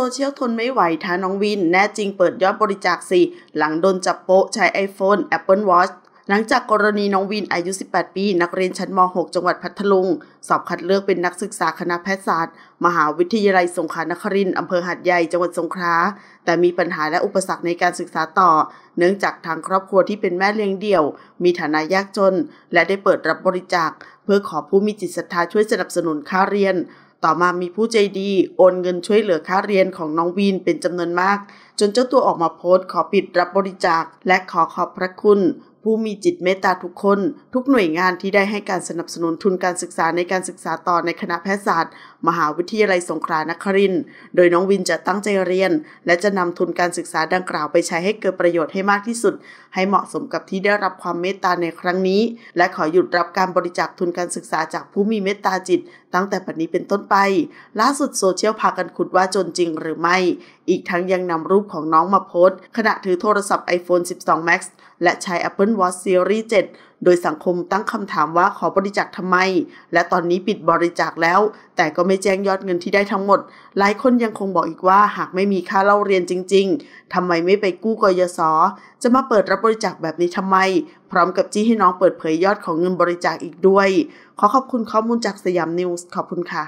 โซเชียลทนไม่ไหวท้าน้องวิน แน่จริงเปิดยอดบริจาคสิ หลังโดนจับโปะใช้ iPhone Apple Watch หลังจากกรณีน้องวินอายุ 18 ปีนักเรียนชั้นม .6 จังหวัดพัทลุง สอบคัดเลือกเป็นนักศึกษาคณะแพทยศาสตร์ มหาวิทยาลัยสงขลานครินทร์อำเภอหัดใหญ่จังหวัดสงขลา แต่มีปัญหาและอุปสรรคในการศึกษาต่อ เนื่องจากทางครอบครัวที่เป็นแม่เลี้ยงเดี่ยว มีฐานะยากจน และได้เปิดรับบริจาค เพื่อขอผู้มีจิตศรัทธาช่วยสนับสนุนค่าเรียนต่อมามีผู้ใจดีโอนเงินช่วยเหลือค่าเรียนของน้องวีนเป็นจำนวนมาก จนเจ้าตัวออกมาโพสต์ขอปิดรับบริจาคและขอขอบพระคุณผู้มีจิตเมตตาทุกคน ทุกหน่วยงานที่ได้ให้การสนับสนุนทุนการศึกษาในการศึกษาต่อในคณะแพทยศาสตร์ มหาวิทยาลัยสงขลานครินทร์โดยน้องวินจะตั้งใจเรียนและจะนำทุนการศึกษาดังกล่าวไปใช้ให้เกิดประโยชน์ให้มากที่สุด ให้เหมาะสมกับที่ได้รับความเมตตาในครั้งนี้ และขอหยุดรับการบริจาคทุนการศึกษาจากผู้มีเมตตาจิต ตั้งแต่ปัจนี้เป็นต้นไป ล่าสุดโซเชียลพากันขุดว่าจนจริง หรือไม่ อีกทั้งยังนำรูปของน้องมาโพสขณะถือโทรศัพท์ iPhone 12 Max และใช้ Apple วอตซีรีส์7โดยสังคมตั้งคำถามว่าขอบริจาคทำไม และตอนนี้ปิดบริจาคแล้ว แต่ก็ไม่แจ้งยอดเงินที่ได้ทั้งหมด หลายคนยังคงบอกอีกว่า หากไม่มีค่าเล่าเรียนจริง ๆ ทำไมไม่ไปกู้กยศจะมาเปิดรับบริจาคแบบนี้ทำไม พร้อมกับจี้ให้น้องเปิดเผยยอดของเงินบริจาคอีกด้วย ขอขอบคุณข้อมูลจากสยามนิวส์ขอบคุณค่ะ